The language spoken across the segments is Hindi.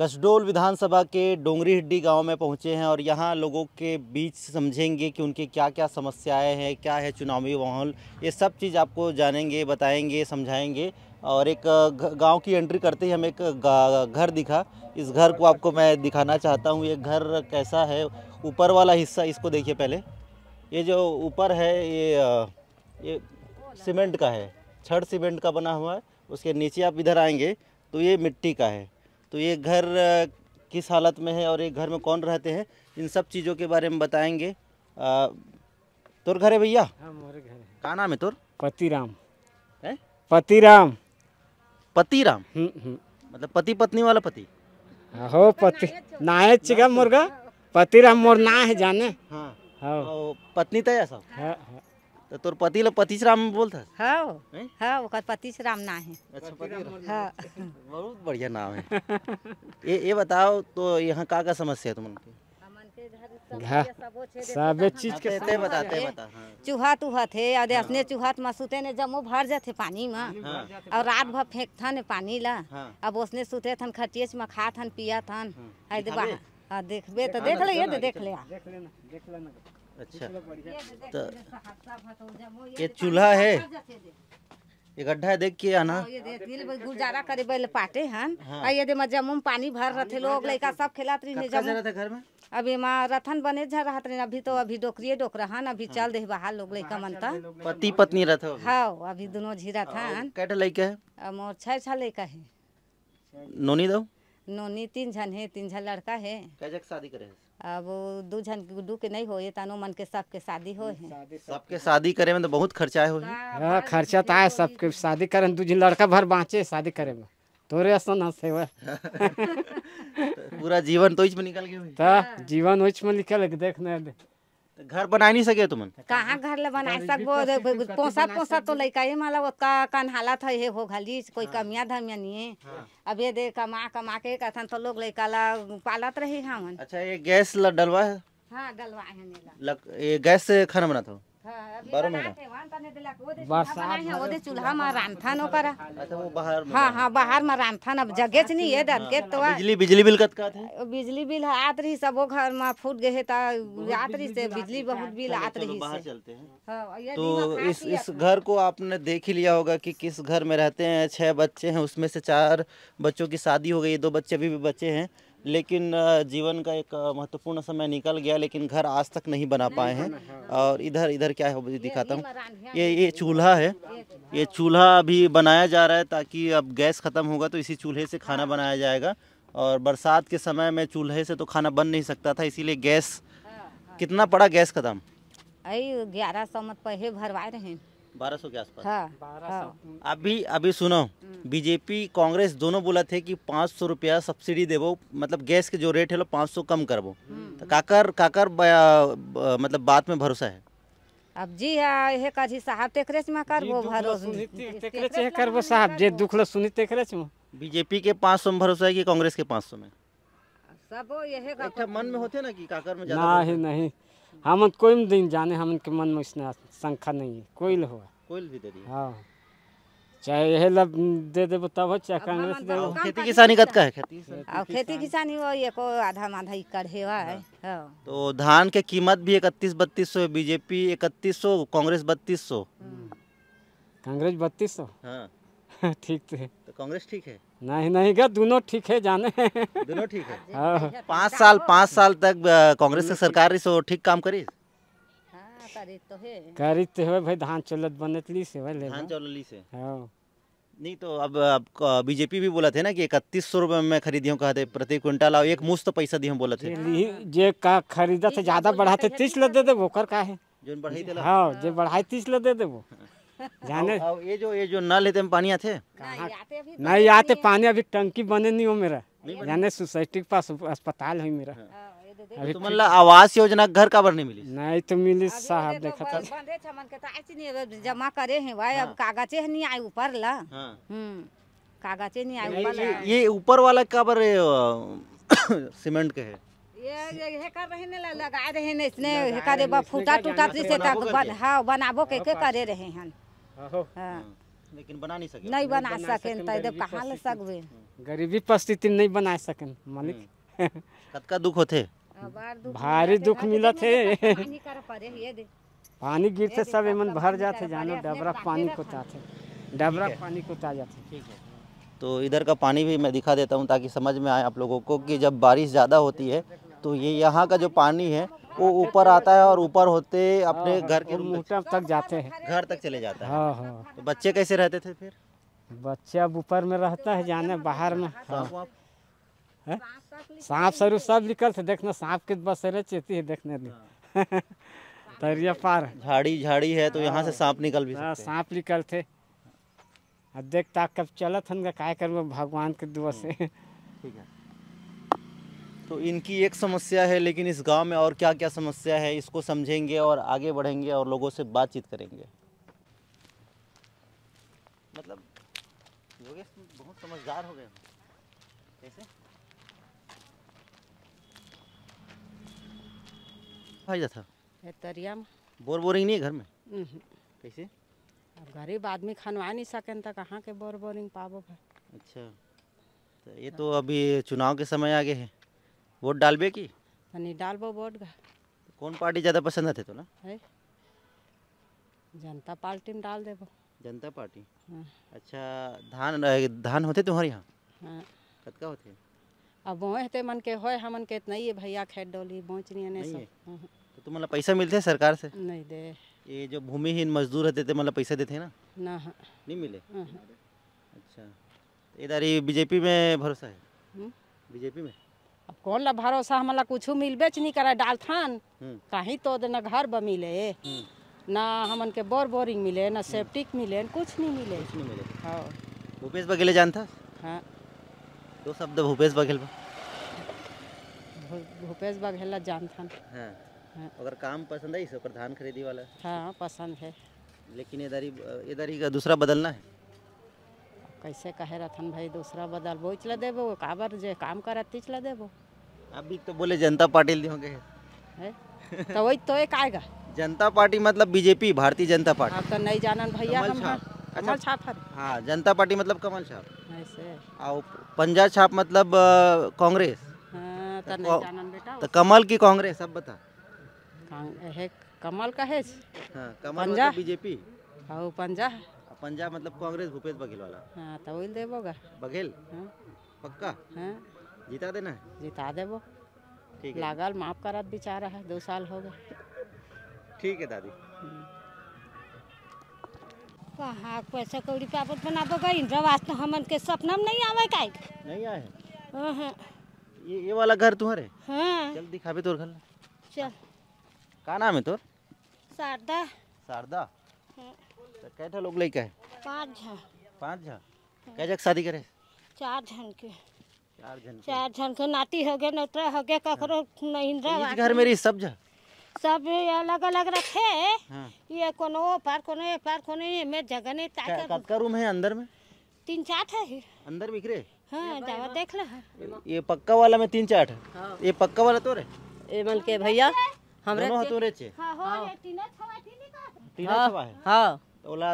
कसडोल विधानसभा के डोंगरी हिड्डी गांव में पहुंचे हैं और यहां लोगों के बीच समझेंगे कि उनकी क्या क्या समस्याएं हैं क्या है चुनावी माहौल ये सब चीज़ आपको जानेंगे बताएंगे समझाएंगे और एक गांव की एंट्री करते ही हमें एक घर दिखा इस घर को आपको मैं दिखाना चाहता हूँ ये घर कैसा है ऊपर वाला हिस्सा इसको देखिए पहले ये जो ऊपर है ये ये सीमेंट का है छड़ सीमेंट का बना हुआ है उसके नीचे आप इधर आएंगे तो ये मिट्टी का है तो ये घर किस हालत में है और ये घर में कौन रहते हैं इन सब चीज़ों के बारे में बताएंगे आ, तोर घर है भैया हमारे हाँ, घर क्या नाम है तोर पतिराम राम पतिराम राम हम्म, हम्म। मतलब पति पत्नी वाला पति हो पति है चिगा मुर्गा पतिराम मोर ना है जाने हाँ हाँ पत्नी तो ऐसा तो तोर पति ल पतिश राम बोलता हाँ हाँ ओकर पतिश राम ना है अच्छा पति हाँ बहुत बढ़िया नाम है ये ये बताओ तो यहाँ का का समस्या है तुम सब चीज के बताते बता ते हाँ। चूहा तूहा थे अदे हाँ। अपने चूहा त मसूते ने जमो भर जाते पानी मा हाँ। और रात भर फेंकथन पानी ला अब उसने सुते थन खटिए में खा थन पिया थन देखबे तो देख ले तो देख ले देख लेना अच्छा ये तो चूल्हा है ये गड्ढा है देख के आना हाँ, गुजारा करे बैल पाटे हन हाँ। ये दे जम्मू में पानी भर रहे लोग लड़का सब खेलत रही घर में अभी माँ रथन बने जा रहा था अभी तो अभी डोकरिए डोकरा हन अभी हाँ। चल दे बाहर लोग लड़का मन तक पति पत्नी रहते हो हाँ अभी दोनों झीरा था कैटा लड़का है मोर छह छह लड़का है नोनी दो नोनी तीन जन है तीन जन लड़का है शादी करे अब दू झन दू के नहीं हो ये तानो मन के सबके शादी हो है सबके शादी करे में तो बहुत खर्चा हो हां हाँ, खर्चा तो आए सबके शादी करे दू जन लड़का भर बाँचे शादी करे में तोरे असन हसे पूरा जीवन तो इच में निकल गयो जीवन उच में निकल देख ना घर बना नहीं सके तुम कहाँ घर ला बना सको पोसा पोसा तो लैका ही माला उतका कन्हाला हालत है हो घाली कोई हाँ। कमिया धमिया नहीं है हाँ। अब ये दे कमा कमा के कथन तो लोग लैका ला पालत रहे हमन अच्छा ये गैस ला डलवा है हां डलवा है लग, ये गैस से खाना बनाता हूं बारह महीना बरसात चूल्हा में रांधन ओकरा तो अच्छा, हाँ हाँ बाहर में रांधन अब जगह च नहीं है दर के तो बिजली बिजली बिल कत है बिजली बिल आत रही सबो घर में फूट गए है आत रही से बिजली बहुत बिल आत रही बाहर चलते हैं हाँ, तो इस इस घर को आपने देख ही लिया होगा कि किस घर में रहते हैं छह बच्चे हैं उसमें से चार बच्चों की शादी हो गई दो बच्चे अभी भी बच्चे हैं लेकिन जीवन का एक महत्वपूर्ण समय निकल गया लेकिन घर आज तक नहीं बना पाए हैं और इधर इधर क्या है दिखाता हूँ ये ये चूल्हा है ये चूल्हा अभी बनाया जा रहा है ताकि अब गैस ख़त्म होगा तो इसी चूल्हे से खाना हाँ। बनाया जाएगा और बरसात के समय में चूल्हे से तो खाना बन नहीं सकता था इसीलिए गैस हाँ, हाँ। कितना पड़ा गैस खत्म ग्यारह सौ मत पहले भरवाए रहे बारह सौ के आसपास हाँ, हाँ। अभी अभी सुनो बीजेपी कांग्रेस दोनों बोला थे कि पाँच सौ रुपया सब्सिडी देवो मतलब गैस के जो रेट है लो पाँच सौ कम करवो तो हम्म। काकर काकर बा, बा, मतलब बात में भरोसा है अब जी हाँ हे काजी साहब तेकरे में करबो भरोसा तेकरे में करबो साहब जे दुखला सुनी तेकरे में बीजेपी के 500 में भरोसा है कि कांग्रेस के 500 में सबो यही का मन में होते ना कि काकर में ज्यादा नहीं नहीं हम कोई दिन जाने हम के मन में इसने शंका नहीं है कोई हो कोई भी दे दिया हां चाहे ये लब दे दे तब तो चाहे कांग्रेस दे दे खेती किसानी कत का है खेती अब खेती किसानी वो ये को आधा माधा ही कर है वाह हाँ। हाँ। तो धान के कीमत भी इकतीस बत्तीस सौ बीजेपी इकतीस सौ कांग्रेस बत्तीस सौ कांग्रेस बत्तीस सौ हाँ, हाँ। ठीक थे तो, तो कांग्रेस ठीक है नहीं नहीं क्या दोनों ठीक है जाने दोनों ठीक है पाँच साल पाँच साल तक कांग्रेस की सरकार इस ठीक काम करी करित तो है करित तो है भाई धान चलत बनत ली से भाई धान चलत ली से हां नहीं तो अब आपको बीजेपी भी बोला थे ना कि इकतीस सौ रुपये में खरीदियों कहा थे प्रति क्विंटल आओ एक मुश्त पैसा दियो बोला थे जे का खरीदा थे ज्यादा बढ़ाते तीस ल दे देबो कर का है जो बढ़ाई दे हां हाँ। जे बढ़ाई तीस ल दे देबो जाने और ये जो ये जो नल है पानी तो आते नहीं आते पानी अभी टंकी बने नहीं हो मेरा जाने सोसाइटी के पास अस्पताल है मेरा हाँ। तो मतलब आवास योजना घर काबर नहीं मिली नहीं तो मिली साहब तो देखा था बंदे छमन के नहीं जमा करे हैं भाई अब हाँ। कागजे नहीं आए ऊपर ला हाँ। हम्म, कागजे नहीं आए ऊपर ये ऊपर वाला काबर सीमेंट के है ये ये रहने लगा बा फूटा टूटा से तक हां बनाबो के के करे रहे हां हाँ। लेकिन बना नहीं सके नहीं बना सके तो ले सकबे गरीबी परिस्थिति नहीं बना सके मालिक हम्म। कतका दुख होते भारी दुख मिला थे पानी गिरते सब एमन भर जाते जानो डबरा पानी चाहते डबरा पानी चाह जाते तो इधर का पानी भी मैं दिखा देता हूँ ताकि समझ में आए आप लोगों को कि जब बारिश ज़्यादा होती है तो ये यहाँ का जो पानी है वो ऊपर आता है और ऊपर होते अपने हाँ, घर के तक जाते हैं घर तक चले जाता है हाँ हाँ तो बच्चे कैसे रहते थे फिर बच्चा ऊपर में रहता है जाने बाहर में हाँ, हाँ। सांप सरू सब निकल थे देखना सांप के बसेरे चेती है देखने में हाँ। तरिया पार झाड़ी झाड़ी है तो यहाँ से सांप निकल भी हाँ, सांप निकल थे अब देखता कब चलत हन का काय करबो भगवान के दुआ से हाँ। ठीक है तो इनकी एक समस्या है लेकिन इस गांव में और क्या क्या समस्या है इसको समझेंगे और आगे बढ़ेंगे और लोगों से बातचीत करेंगे मतलब योगेश बहुत समझदार हो गए कैसे फायदा था तरिया में बोर बोरिंग नहीं है घर में कैसे अब गरीब आदमी खनवा नहीं सके तो कहाँ के बोर बोरिंग पाबो भाई अच्छा तो ये तो अभी चुनाव के समय आगे है वोट डालबे की तो नहीं डालबो वोट का तो कौन पार्टी ज़्यादा पसंद आते तो ना है जनता पार्टी में डाल देबो जनता पार्टी हाँ। अच्छा धान धान होते तुम्हारे यहाँ हाँ। कतका होते अब वो मन के हो हमन के इतना ही है भैया खेत डोली बोचनी ने सब तर तो तुम्हाला पैसा मिळते सरकार से नहीं दे ये जो भूमिहीन मजदूर होते ते मतलब पैसा देते ना ना नहीं मिले अच्छा इधर ही बीजेपी में भरोसा है बीजेपी में अब कौन ला भरोसा हमला कुछ मिलबे नहीं करा डाल थान कहीं तो न घर ब मिले हम्म, ना हमन के बोर बोरिंग मिले ना सेप्टिक मिले कुछ नहीं मिले कुछ नहीं मिले हाँ भूपेश बघेल जानता हाँ दो तो शब्द भूपेश बघेल पर भू- भूपेश बघेला जानथन हाँ हाँ। अगर काम पसंद है इसे धान खरीदी वाला हाँ पसंद है लेकिन इधर ही इधर ही का दूसरा बदलना है कैसे कहे रतन भाई दूसरा बदल वो चला देबो काबर जे काम करत चला देबो अभी तो बोले जनता पार्टी दी होंगे तो वही तो एक आएगा जनता पार्टी मतलब बीजेपी भारतीय जनता पार्टी आप तो नहीं जानन भैया हम अच्छा। कमल छाप हाँ जनता पार्टी मतलब कमल छाप ऐसे और पंजाब छाप मतलब कांग्रेस हाँ, तो, तो, तो कमल की कांग्रेस अब बता है कमल का है हाँ, कमल पंजा मतलब बीजेपी हाँ पंजा हाँ, पंजा मतलब कांग्रेस भूपेश बघेल वाला हाँ तो वही देवोगा बघेल हाँ? पक्का हाँ? जीता देना जीता देवो ठीक है लागल माफ करा बेचारा है दो साल हो गए ठीक है दादी कहाँ हम्म। पैसा कौड़ी पापत बनाबो गई वास्ते हमन के सपना में नहीं आवे का नहीं आए हाँ, हाँ। ये ये वाला घर तुम्हारे हाँ चल दिखावे तोर घर चल का नाम है तोर शारदा शारदा हाँ। तो कैठा लोग लेके है पांच झा पांच झा कै जग शादी करे चार झन के चार झन चार झन के नाती हो गए नतरा हो गए हाँ। ककरो महिंद्रा तो घर मेरी सब झा सब अलग अलग रखे हाँ। ये कोनो पार कोनो ये पार कोनो ये मैं जगह नहीं ताकत का रूम है अंदर में तीन चार है अंदर बिखरे हाँ जावा देख ले ये पक्का वाला में तीन चार हाँ। ये पक्का वाला तो रे ए एमन के भैया हमरे दोनों हाथों रे छे हां हो हाँ। टीना छवा टीनी का टीना हाँ, छवा है हां तो ओला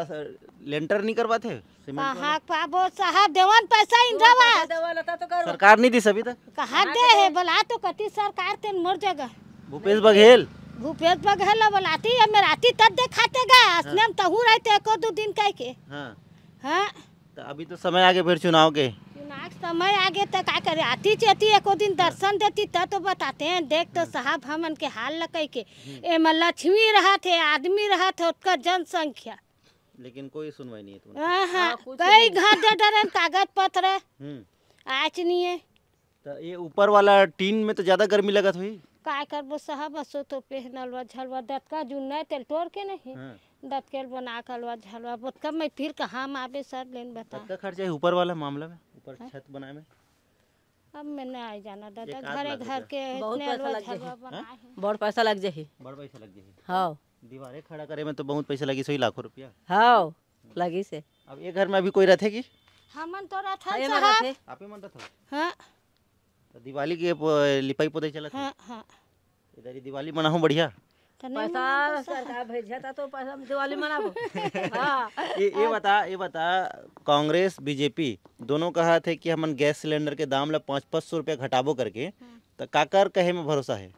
लेंटर नहीं करवाते सीमेंट हां हाँ, पाबो साहब देवन पैसा इंदावा तो सरकार नहीं दी सभी तक कहां दे है बोला तो कती सरकार तेन मर जाएगा भूपेश बघेल भूपेश बघेल बोलाती है मेरा तब दिखाते गा हाँ। असलम तहू रहते एक दो दिन कह के हां हां तो अभी तो समय आगे फिर चुनाव के आज समय आगे तक का करे आती चेती एको दिन दर्शन देती तब तो बताते हैं देख तो साहब हमन के हाल ल के ए हम्म। एम लक्ष्मी रहा थे आदमी रहा थे उसका जनसंख्या लेकिन कोई सुनवाई नहीं है हाँ कई घर दे डर कागज पत्र हम्म। आज नहीं है तो ये ऊपर वाला टीन में तो ज्यादा गर्मी लगत हुई काय करबो साहब असो तो पहनलवा झलवा जो जुन्ना तेल तोड़ के नहीं हाँ। दत्केल बना कलवा झलवा बोत बोतका मैं फिर कहाँ आवे सर लेन बता खर्चा है ऊपर वाला मामला में ऊपर हाँ। छत बनाए में अब मैंने आई जाना दादा घर घर के हाँ? बहुत पैसा लग जाए बहुत पैसा लग जाए बड़ पैसा लग जाए हाँ दीवारे खड़ा करे में तो बहुत पैसा लगी सही लाखों रुपया हाँ लगी से अब ये घर में अभी कोई रहते की तो हाँ मन तो रहते साहब आप ही मन रहते हां हाँ तो दिवाली के लिपाई पोते चलत हां हाँ इधर ही दिवाली मनाऊं बढ़िया पैसा तो सरकार भेजा तो पैसा दिवाली मनाबो ये ये हाँ। बता ये बता कांग्रेस बीजेपी दोनों कहा थे कि हमन गैस सिलेंडर के दाम ला पाँच पाँच सौ रुपया घटाबो करके हम्म। तो काकर कहे में भरोसा है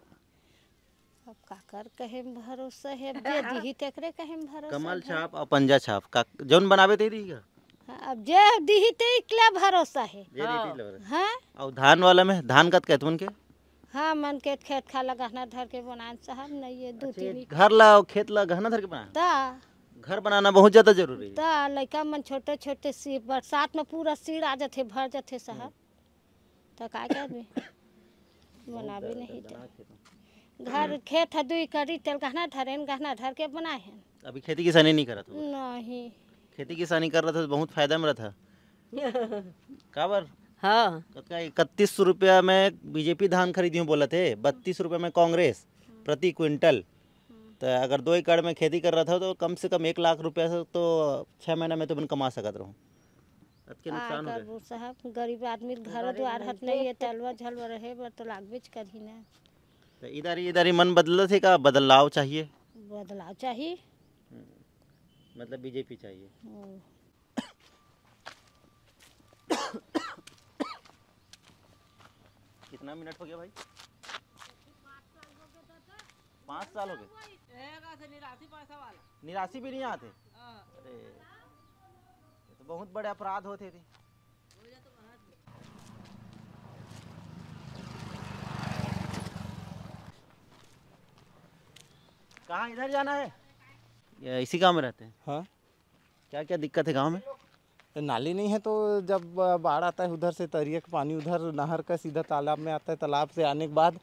काकर कहे में भरोसा है दे दीही तेकरे कहे में भरोसा कमल छाप और पंजा छाप का जौन बनावे ते का हाँ, अब जे दीही ते इकला भरोसा है हां और धान वाला में धान कत कहतुन के हाँ मन के खेत खा ला गहना धर के बनान साहब नहीं ये दो अच्छा, तीन घर ला और खेत ला गहना धर के बना ता घर बनाना बहुत ज्यादा जरूरी ता लड़का मन छोटे छोटे सी बरसात में पूरा सीड़ आ जाते भर जाते साहब तो का क्या भी बनावे नहीं तो। घर खेत है दुई करी तेल गहना धरेन गहना धर के बनाए हैं अभी खेती किसानी नहीं करत नहीं खेती किसानी कर रहा था बहुत फायदा में रहा था काबर हाँ इकतीस रुपया में बीजेपी धान खरीदी हूँ बोला थे बत्तीस रुपये में कांग्रेस प्रति क्विंटल तो अगर दो एकड़ में खेती कर रहा था तो कम से कम एक लाख रुपया तो छः महीने में तो बन कमा सकत रहूँ साहब गरीब आदमी घर द्वार हट नहीं है तलवा झलवा रहे बर तो लागबेच करही ना तो इधरी इधरी मन बदल थे का बदलाव चाहिए बदलाव चाहिए हम्म। मतलब बीजेपी चाहिए कितना मिनट हो गया भाई पाँच साल हो गए निराशी भी नहीं आते अरे ये तो बहुत बड़े अपराध होते थे कहाँ इधर जाना है इसी गांव में रहते हैं हाँ क्या क्या दिक्कत है गांव में नाली नहीं है तो जब बाढ़ आता है उधर से तरिया का पानी उधर नहर का सीधा तालाब में आता है तालाब से आने के बाद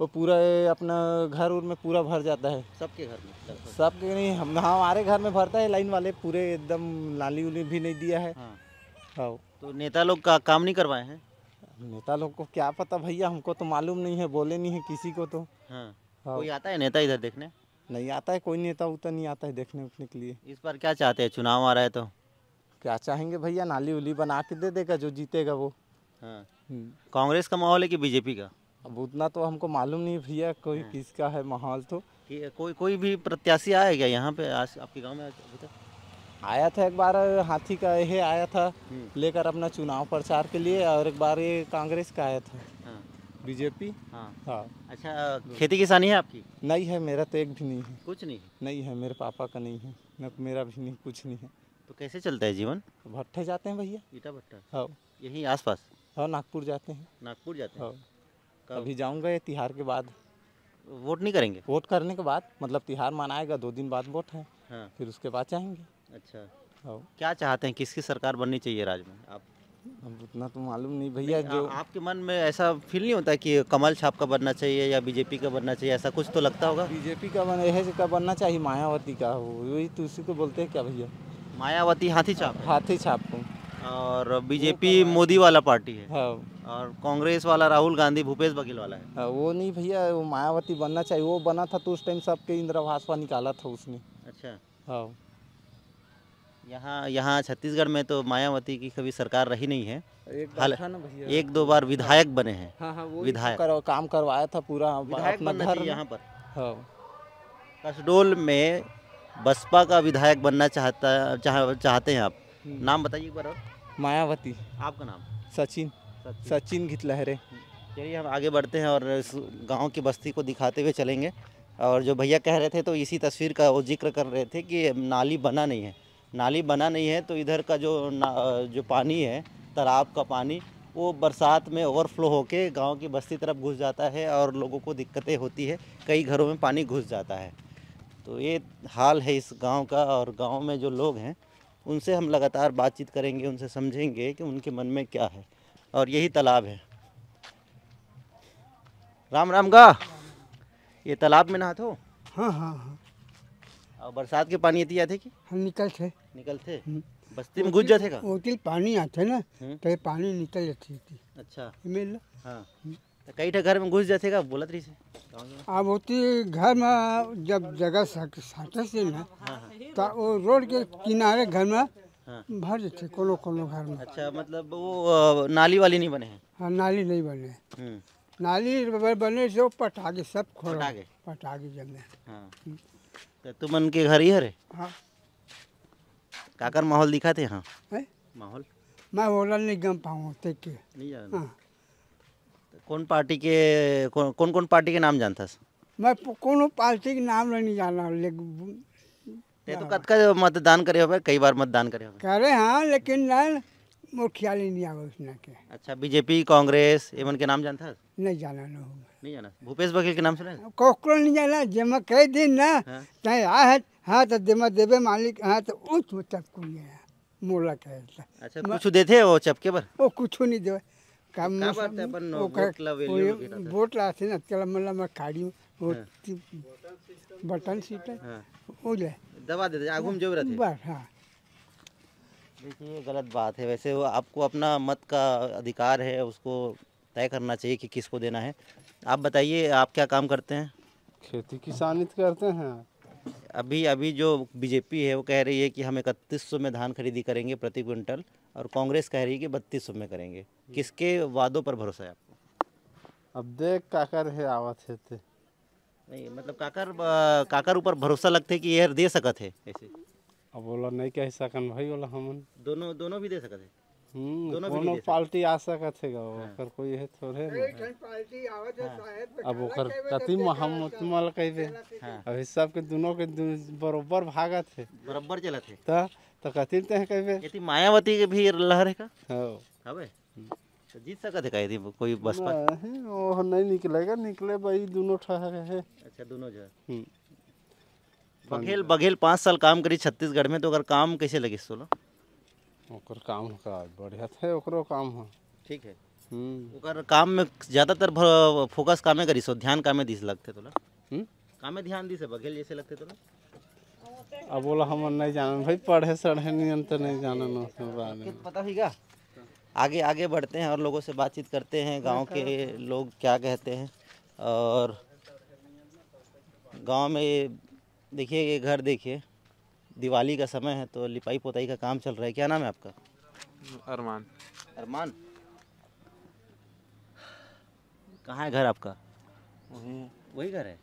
वो पूरा अपना घर उर में पूरा भर जाता है सबके घर में सबके नहीं हम हमारे घर में भरता है लाइन वाले पूरे एकदम नाली उली भी नहीं दिया है हाँ, हाँ। तो नेता लोग का काम नहीं करवाए हैं नेता लोग को क्या पता भैया हमको तो मालूम नहीं है बोले नहीं है किसी को तो हाँ, हाँ। कोई आता है नेता इधर देखने नहीं आता है कोई नेता उतना नहीं आता है देखने उठने के लिए इस बार क्या चाहते हैं चुनाव आ रहा है तो क्या चाहेंगे भैया नाली उली बना के दे देगा जो जीतेगा वो हाँ। हम्म। कांग्रेस का माहौल है कि बीजेपी का अब उतना तो हमको मालूम नहीं भैया कोई हाँ। किसका है माहौल तो कोई कोई भी प्रत्याशी आया क्या यहाँ पे आज आपके गांव में अभी तक आया था एक बार हाथी का यह आया था हम्म। लेकर अपना चुनाव प्रचार के लिए और एक बार ये कांग्रेस का आया था हाँ। बीजेपी हाँ।, हाँ अच्छा खेती किसानी है आपकी नहीं है मेरा तो एक भी नहीं है कुछ नहीं नहीं है मेरे पापा का नहीं है न मेरा भी नहीं कुछ नहीं है तो कैसे चलता है जीवन भट्टे जाते हैं भैया ईटा भट्टा हाँ आस आसपास हाँ नागपुर जाते हैं नागपुर जाते हैं हाँ कभी जाऊँगा ये तिहार के बाद वोट नहीं करेंगे वोट करने के बाद मतलब तिहार मनाएगा दो दिन बाद वोट है हाँ। फिर उसके बाद चाहेंगे अच्छा हाँ क्या चाहते हैं किसकी सरकार बननी चाहिए राज्य में आप अब उतना तो मालूम नहीं भैया जो आ, आपके मन में ऐसा फील नहीं होता कि कमल छाप का बनना चाहिए या बीजेपी का बनना चाहिए ऐसा कुछ तो लगता होगा बीजेपी का बन का बनना चाहिए मायावती का वही तो उसी को बोलते हैं क्या भैया मायावती हाथी छाप हाथी छाप और बीजेपी मोदी वाला पार्टी है हाँ। और कांग्रेस वाला राहुल गांधी भूपेश बघेल वाला है हाँ, वो नहीं भैया वो मायावती बनना चाहिए वो बना था तो उस टाइम सबके इंदिरा भाजपा निकाला था उसने अच्छा हाँ यहाँ यहाँ छत्तीसगढ़ में तो मायावती की कभी सरकार रही नहीं है एक, हाल, एक दो बार विधायक बने हैं हाँ, हाँ, विधायक काम करवाया था पूरा विधायक यहाँ पर हाँ। कसडोल में बसपा का विधायक बनना चाहता चाह, चाहते हैं आप हम्म। नाम बताइए एक बार और मायावती आपका नाम सचिन सचिन घितलहरे चलिए हम आगे बढ़ते हैं और गांव गाँव की बस्ती को दिखाते हुए चलेंगे और जो भैया कह रहे थे तो इसी तस्वीर का वो जिक्र कर रहे थे कि नाली बना नहीं है नाली बना नहीं है तो इधर का जो ना, जो पानी है तालाब का पानी वो बरसात में ओवरफ्लो होके गांव की बस्ती तरफ घुस जाता है और लोगों को दिक्कतें होती है कई घरों में पानी घुस जाता है तो ये हाल है इस गांव का और गांव में जो लोग हैं उनसे हम लगातार बातचीत करेंगे उनसे समझेंगे कि उनके मन में क्या है और यही तालाब है राम राम गा ये तालाब में नहा थो तो? हाँ हाँ हाँ और बरसात के पानी आती आते कि हम निकल थे निकल थे हम्म। बस्ती में घुस जाते का पानी आते ना हम्म। तो पानी निकल जाती थी अच्छा मिल हाँ हम्म। तो कई ठा तो घर में घुस जाते का बोलत तो रही से अब होती घर में जब जगह साटे से ना तो वो रोड के किनारे घर में हाँ। भर जाते कोनो कोनो घर में अच्छा मतलब वो नाली वाली नहीं बने हैं हाँ नाली नहीं बने हैं हम्म। नाली बने से वो पटागे सब खोल पटागे पटाखे जमे हाँ। तो तुम के घर ही हरे हाँ काकर माहौल दिखाते हाँ माहौल मैं बोला नहीं गम पाऊँ ते के नहीं जाना हाँ। कौन पार्टी के कौन कौन, पार्टी के नाम जानता मैं कौन पार्टी के नाम नहीं जाना लेकिन तो कत का मतदान करे हो कई बार मतदान करे हो करे हाँ लेकिन ना मुखिया नहीं आवे उसने के अच्छा बीजेपी कांग्रेस एमन के नाम जानता नहीं जाना ना नहीं जाना भूपेश बघेल के नाम सुना कोकरो नहीं जाना मैं कई दिन ना चाहे आ है हाँ तो जेमा देवे मालिक हाँ तो उस चपकू मोला कहे अच्छा कुछ देते वो चपके पर वो कुछ नहीं देवे काम बोट लाथे ना त्याला मला मग काढी बटन सीट हो हाँ। जाए दबा देते आगुम जो रहते बस हाँ देखिए गलत बात है वैसे वो आपको अपना मत का अधिकार है उसको तय करना चाहिए कि किसको देना है आप बताइए आप क्या काम करते हैं खेती किसानी तो करते हैं अभी अभी जो बीजेपी है वो कह रही है कि हम इकतीस सौ में धान खरीदी करेंगे प्रति क्विंटल और कांग्रेस कह रही है कि बत्तीस सौ में करेंगे किसके वादों पर भरोसा है आपको अब देख काकर है आवाज है थे तो। नहीं मतलब काकर काकर ऊपर भरोसा लगते कि यह दे सकते है ऐसे अब बोला नहीं कह सकन भाई बोला हम दोनों दोनों भी दे सकते हम्म, दोनों कोनो पार्टी आ सकत है गा ओकर कोई है थोड़े ना पार्टी आवत है हाँ। शायद अब ओकर कति मोहम्मद मल कह दे हाँ। अभी सब के दोनों के बरोबर भागत है बरोबर चलत है त तो कति ते कहबे इति मायावती के भी लहर है का हां हवे तो जीत सकत है कह दी कोई बसपा ओ नहीं निकलेगा निकले भाई दोनों ठहर है अच्छा दोनों जो हम्म। बघेल बघेल पाँच साल काम करी छत्तीसगढ़ में तो अगर काम कैसे लगे सोलो ओकर काम का बढ़िया थे ओकरो काम हो ठीक है हम्म ओकर काम में ज्यादातर फोकस कामे करी सो ध्यान कामे दिस लगते तोला हम्म कामे ध्यान दिस बघेल जैसे लगते तोला अब बोला हम नहीं जान भाई पढ़े सढ़े नियम तो नहीं उस बारे में तो पता ही क्या आगे आगे बढ़ते हैं और लोगों से बातचीत करते हैं गांव के लोग क्या कहते हैं और गांव में देखिए ये घर देखिए दिवाली का समय है तो लिपाई पोताई का काम चल रहा है क्या नाम है आपका अरमान अरमान कहाँ है घर आपका वही वही घर है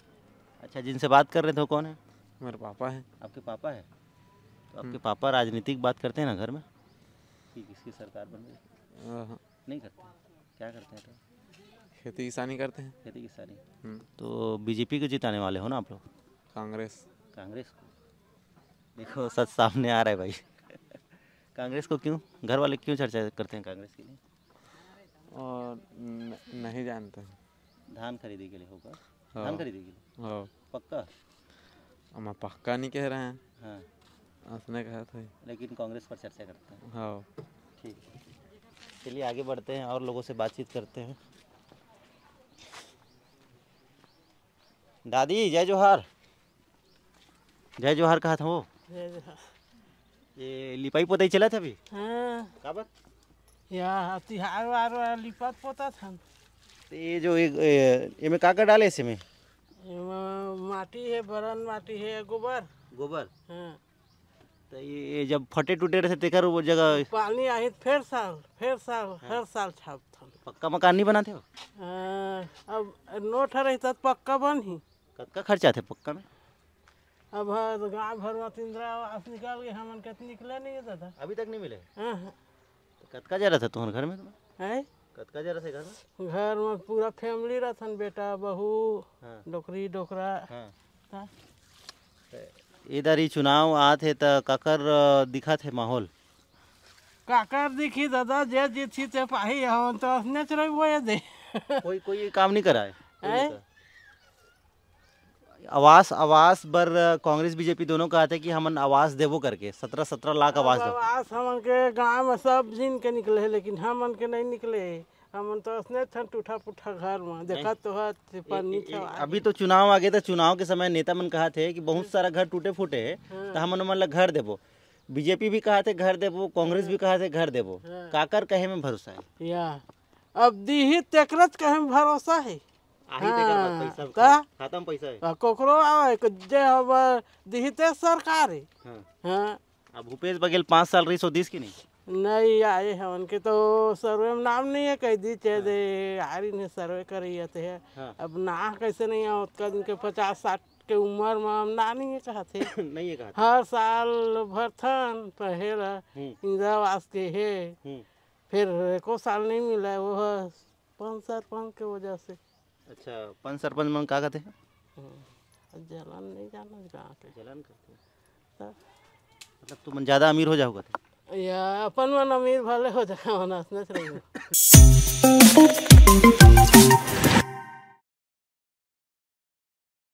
अच्छा जिनसे बात कर रहे थे कौन है मेरे पापा है आपके पापा है तो आपके हम्म। पापा राजनीतिक बात करते हैं ना घर में कि किसकी सरकार बन रही नहीं करते क्या करते हैं तो खेती किसानी करते हैं खेती किसानी हम्म। तो बीजेपी को जिताने वाले हो ना आप लोग कांग्रेस कांग्रेस को देखो सच सामने आ रहा है भाई कांग्रेस को क्यों घर वाले क्यों चर्चा करते हैं कांग्रेस के लिए और न, नहीं जानते धान खरीदी के लिए होगा हाँ। धान खरीदी के लिए हाँ। पक्का हम पक्का नहीं कह रहे हैं हाँ उसने कहा था लेकिन कांग्रेस पर चर्चा करते हैं हाँ ठीक चलिए आगे बढ़ते हैं और लोगों से बातचीत करते हैं दादी जय जोहार जय जोहार कहा था वो ये लिपाई पोताई चला था अभी हाँ या तिहार वार लिपात पोता था तो ये जो ये में काका डाले इसे में माटी है बरन माटी है गोबर गोबर हाँ तो ये जब फटे टूटे रहे तेकर वो जगह पानी आई तो फिर साल फिर साल हाँ। हर साल छाप था पक्का मकान नहीं बनाते हो हाँ, अब नोट रही तो पक्का बन ही कतका खर्चा थे पक्का में अब तो गांव भर में इंदिरा आवास निकाल के हमन कत निकला नहीं है दादा अभी तक नहीं मिले हाँ, हाँ। तो कतका जा रहा था तुम्हारे घर में है कतका जा रहा था घर में घर में पूरा फैमिली रहा था बेटा बहू हाँ। डोकरी डोकरा इधर ही चुनाव आते तो काकर दिखा थे माहौल काकर दिखी दादा जे थी ते पाही हम तो नेचर वो दे कोई कोई काम नहीं कराए आवास आवास पर कांग्रेस बीजेपी दोनों कहा था कि हम आवास देवो करके सत्रह सत्रह लाख आवास दो आवास हम के गाँव में सब जिन के निकले है लेकिन हम के नहीं निकले हम तो उसने थन टूठा घर में देखा तो अभी तो चुनाव आ गए तो चुनाव के समय नेता मन कहा थे कि बहुत हाँ। सारा घर टूटे फूटे है हाँ। तो हम मन घर देवो बीजेपी भी कहा थे घर देवो कांग्रेस भी कहा थे घर देवो हाँ। काकर कहे में भरोसा है या अब दी ही तेकरत कहे में भरोसा है दिहिते सरकार भूपेश बघेल पांच साल रही सो दिस की नहीं नहीं आए है उनके तो सर्वे में नाम नहीं है कह दी चे आ रही ने सर्वे कर रही थे हाँ। अब ना कैसे नहीं आओ उनका उनके पचास साठ के उम्र में हम ना नहीं है कहा थे नहीं है कहा हर साल भरथन पहेला हम्म। इंदिरावास के है हम्म। फिर एको साल नहीं मिला वो पंच सरपंच के वजह से अच्छा पंच सरपंच मन का कहते हैं जलन नहीं जाना जाते जलन करते हम्म. अच्छा, मतलब तू मन ज़्यादा अमीर हो जाओगे तो? या अपन मन अमीर भले हो जाए मन हंसने से